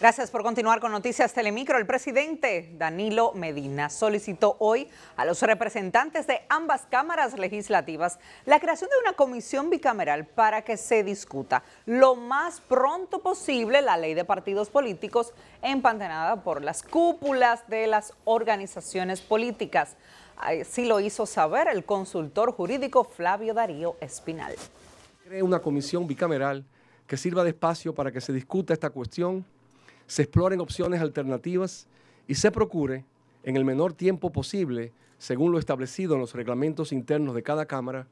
Gracias por continuar con Noticias Telemicro. El presidente Danilo Medina solicitó hoy a los representantes de ambas cámaras legislativas la creación de una comisión bicameral para que se discuta lo más pronto posible la ley de partidos políticos empantanada por las cúpulas de las organizaciones políticas. Así lo hizo saber el consultor jurídico Flavio Darío Espinal. Cree una comisión bicameral que sirva de espacio para que se discuta esta cuestión se exploren opciones alternativas y se procure, en el menor tiempo posible, según lo establecido en los reglamentos internos de cada Cámara,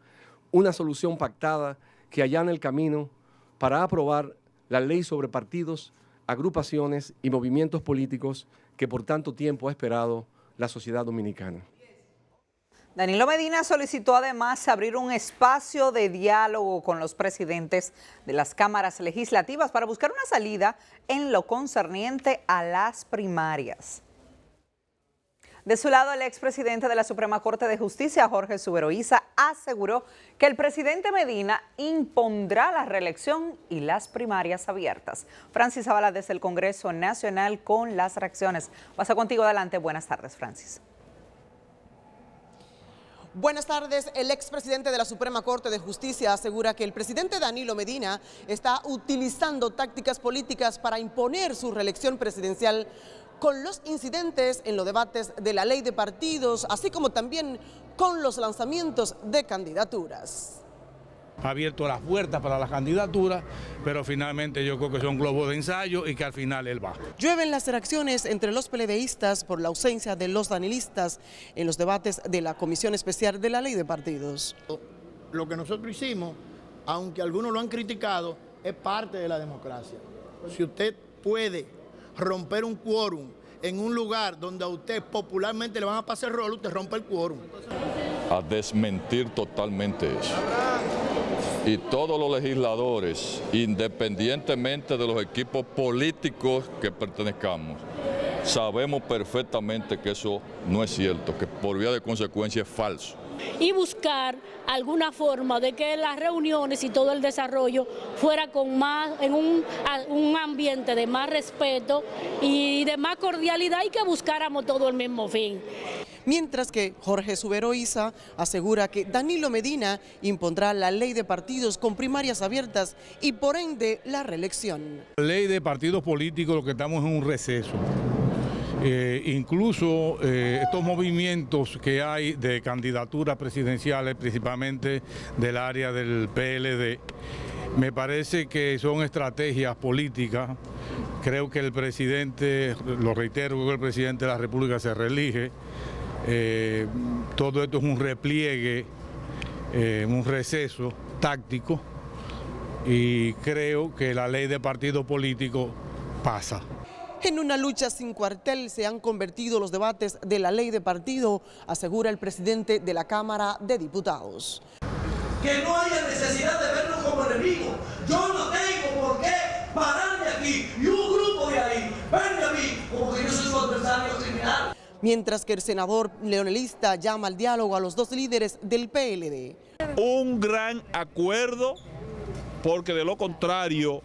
una solución pactada que allane el camino para aprobar la ley sobre partidos, agrupaciones y movimientos políticos que por tanto tiempo ha esperado la sociedad dominicana. Danilo Medina solicitó además abrir un espacio de diálogo con los presidentes de las cámaras legislativas para buscar una salida en lo concerniente a las primarias. De su lado, el expresidente de la Suprema Corte de Justicia, Jorge Suberoiza, aseguró que el presidente Medina impondrá la reelección y las primarias abiertas. Francis avala desde el Congreso Nacional con las reacciones. Pasa contigo adelante. Buenas tardes, Francis. Buenas tardes. El expresidente de la Suprema Corte de Justicia asegura que el presidente Danilo Medina está utilizando tácticas políticas para imponer su reelección presidencial con los incidentes en los debates de la ley de partidos, así como también con los lanzamientos de candidaturas ha abierto las puertas para la candidatura, pero finalmente yo creo que son globos de ensayo y que al final él va. Llueven las reacciones entre los plebeístas por la ausencia de los danilistas en los debates de la Comisión Especial de la Ley de Partidos. Lo que nosotros hicimos, aunque algunos lo han criticado, es parte de la democracia. Si usted puede romper un quórum en un lugar donde a usted popularmente le van a pasar rol, usted rompe el quórum. A desmentir totalmente eso y todos los legisladores, independientemente de los equipos políticos que pertenezcamos, sabemos perfectamente que eso no es cierto, que por vía de consecuencia es falso. Y buscar alguna forma de que las reuniones y todo el desarrollo fuera con más, en un, un ambiente de más respeto y de más cordialidad y que buscáramos todo el mismo fin mientras que Jorge Suberoiza asegura que Danilo Medina impondrá la ley de partidos con primarias abiertas y por ende la reelección. ley de partidos políticos lo que estamos en un receso. Eh, incluso eh, estos movimientos que hay de candidaturas presidenciales, principalmente del área del PLD, me parece que son estrategias políticas. Creo que el presidente, lo reitero, que el presidente de la República se reelige. Eh, todo esto es un repliegue, eh, un receso táctico y creo que la ley de partido político pasa. En una lucha sin cuartel se han convertido los debates de la ley de partido, asegura el presidente de la Cámara de Diputados. Que no haya necesidad de vernos como enemigos. Yo no tengo por qué pararme aquí y un grupo de ahí mientras que el senador leonelista llama al diálogo a los dos líderes del PLD. Un gran acuerdo, porque de lo contrario,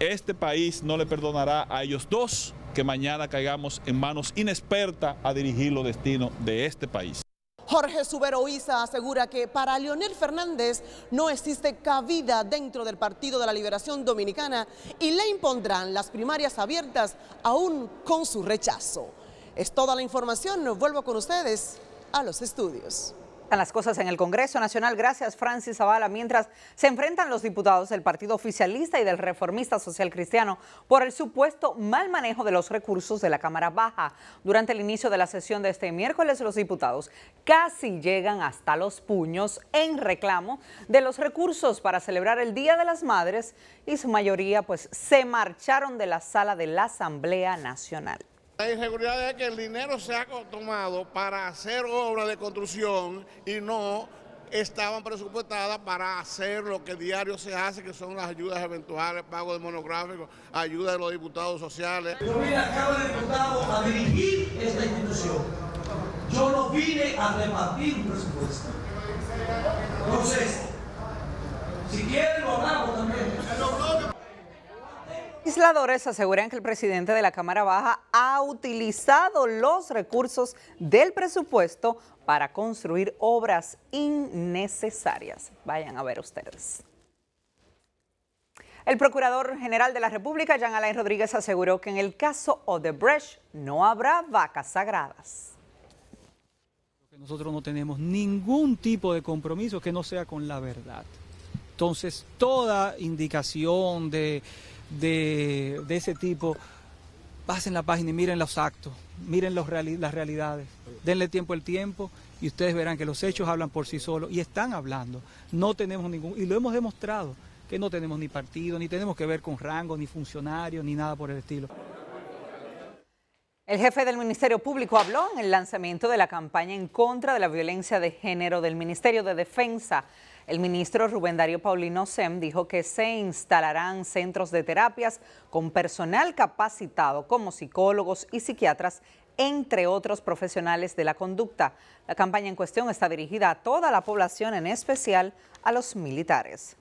este país no le perdonará a ellos dos que mañana caigamos en manos inexpertas a dirigir los destinos de este país. Jorge Subero asegura que para Leonel Fernández no existe cabida dentro del Partido de la Liberación Dominicana y le impondrán las primarias abiertas aún con su rechazo. Es toda la información, nos vuelvo con ustedes a los estudios las cosas en el Congreso Nacional. Gracias, Francis Zavala. Mientras se enfrentan los diputados del Partido Oficialista y del Reformista Social Cristiano por el supuesto mal manejo de los recursos de la Cámara Baja. Durante el inicio de la sesión de este miércoles, los diputados casi llegan hasta los puños en reclamo de los recursos para celebrar el Día de las Madres y su mayoría pues se marcharon de la sala de la Asamblea Nacional. La inseguridad es que el dinero se ha tomado para hacer obras de construcción y no estaban presupuestadas para hacer lo que diario se hace, que son las ayudas eventuales, pago de monográficos, ayuda de los diputados sociales. Yo vine a Cámara a dirigir esta institución. Yo no vine a repartir un presupuesto. Entonces, si quieren lo hablamos también. Legisladores aseguran que el presidente de la Cámara Baja ha utilizado los recursos del presupuesto para construir obras innecesarias. Vayan a ver ustedes. El Procurador General de la República, Jean Alain Rodríguez, aseguró que en el caso Odebrecht no habrá vacas sagradas. Nosotros no tenemos ningún tipo de compromiso que no sea con la verdad. Entonces, toda indicación de de, ese tipo, pasen la página y miren los actos, miren las realidades, denle tiempo al tiempo y ustedes verán que los hechos hablan por sí solos y están hablando. No tenemos ningún, y lo hemos demostrado, que no tenemos ni partido, ni tenemos que ver con rango, ni funcionario, ni nada por el estilo. El jefe del Ministerio Público habló en el lanzamiento de la campaña en contra de la violencia de género del Ministerio de Defensa el ministro Rubén Darío Paulino Sem dijo que se instalarán centros de terapias con personal capacitado como psicólogos y psiquiatras entre otros profesionales de la conducta. La campaña en cuestión está dirigida a toda la población, en especial a los militares.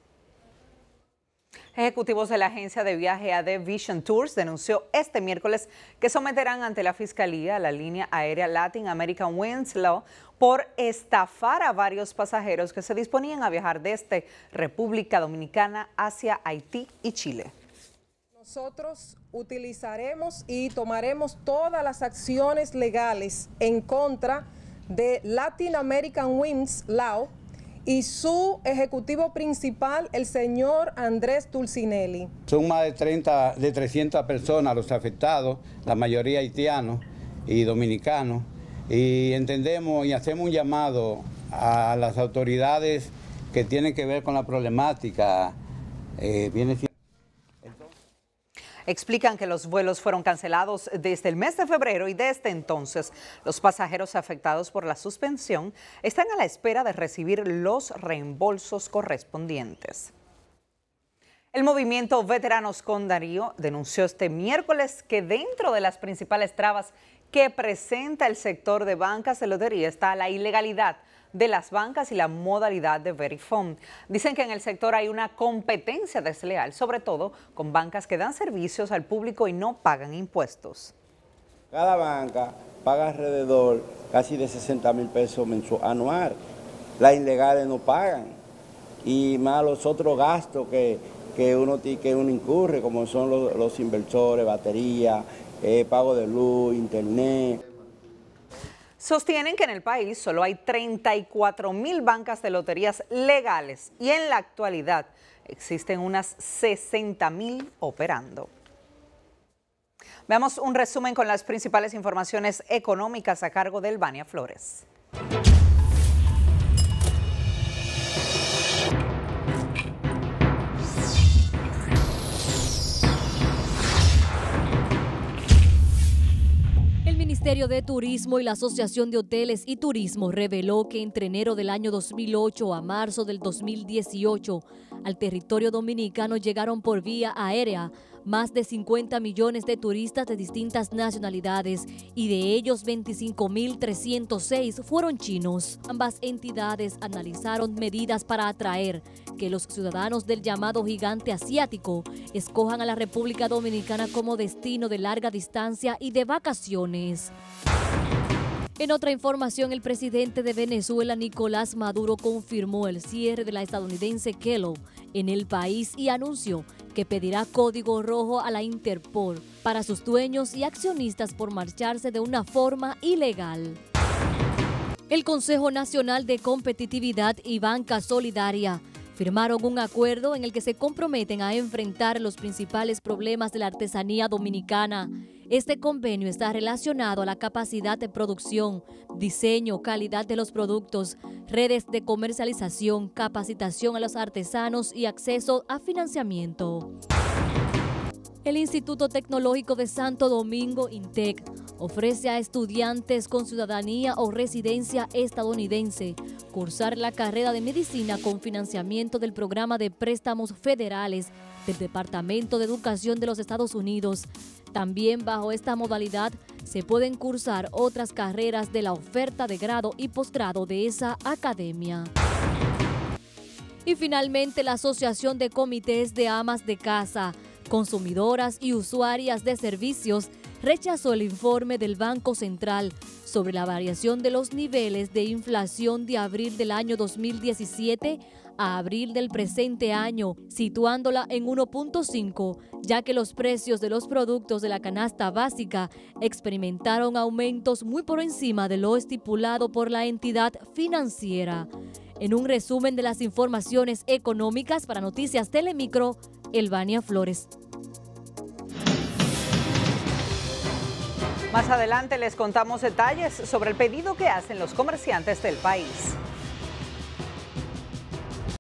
Ejecutivos de la agencia de viaje AD Vision Tours denunció este miércoles que someterán ante la Fiscalía a la línea aérea Latin American Law por estafar a varios pasajeros que se disponían a viajar desde República Dominicana hacia Haití y Chile. Nosotros utilizaremos y tomaremos todas las acciones legales en contra de Latin American Winds Law y su ejecutivo principal, el señor Andrés Tulcinelli. Son más de 30, de 300 personas los afectados, la mayoría haitianos y dominicanos, y entendemos y hacemos un llamado a las autoridades que tienen que ver con la problemática. Eh, viene explican que los vuelos fueron cancelados desde el mes de febrero y desde entonces los pasajeros afectados por la suspensión están a la espera de recibir los reembolsos correspondientes. El movimiento Veteranos con Darío denunció este miércoles que dentro de las principales trabas que presenta el sector de bancas de lotería está la ilegalidad de las bancas y la modalidad de Verifone. Dicen que en el sector hay una competencia desleal, sobre todo con bancas que dan servicios al público y no pagan impuestos. Cada banca paga alrededor casi de 60 mil pesos anual. Las ilegales no pagan. Y más los otros gastos que, que uno, que uno incurre, como son los, los inversores, batería, eh, pago de luz, internet. Sostienen que en el país solo hay 34 mil bancas de loterías legales y en la actualidad existen unas 60 mil operando. Veamos un resumen con las principales informaciones económicas a cargo del Bania Flores. El Ministerio de Turismo y la Asociación de Hoteles y Turismo reveló que entre enero del año 2008 a marzo del 2018 al territorio dominicano llegaron por vía aérea más de 50 millones de turistas de distintas nacionalidades y de ellos 25.306 fueron chinos. Ambas entidades analizaron medidas para atraer que los ciudadanos del llamado gigante asiático escojan a la República Dominicana como destino de larga distancia y de vacaciones. En otra información, el presidente de Venezuela, Nicolás Maduro, confirmó el cierre de la estadounidense Kellogg en el país y anunció que pedirá código rojo a la Interpol para sus dueños y accionistas por marcharse de una forma ilegal. El Consejo Nacional de Competitividad y Banca Solidaria firmaron un acuerdo en el que se comprometen a enfrentar los principales problemas de la artesanía dominicana este convenio está relacionado a la capacidad de producción, diseño, calidad de los productos, redes de comercialización, capacitación a los artesanos y acceso a financiamiento. El Instituto Tecnológico de Santo Domingo, INTEC, ofrece a estudiantes con ciudadanía o residencia estadounidense cursar la carrera de medicina con financiamiento del programa de préstamos federales del Departamento de Educación de los Estados Unidos. También bajo esta modalidad se pueden cursar otras carreras de la oferta de grado y posgrado de esa academia. Y finalmente la Asociación de Comités de Amas de Casa consumidoras y usuarias de servicios rechazó el informe del Banco Central sobre la variación de los niveles de inflación de abril del año 2017 a abril del presente año, situándola en 1.5, ya que los precios de los productos de la canasta básica experimentaron aumentos muy por encima de lo estipulado por la entidad financiera. En un resumen de las informaciones económicas para Noticias Telemicro, Elvania Flores. Más adelante les contamos detalles sobre el pedido que hacen los comerciantes del país.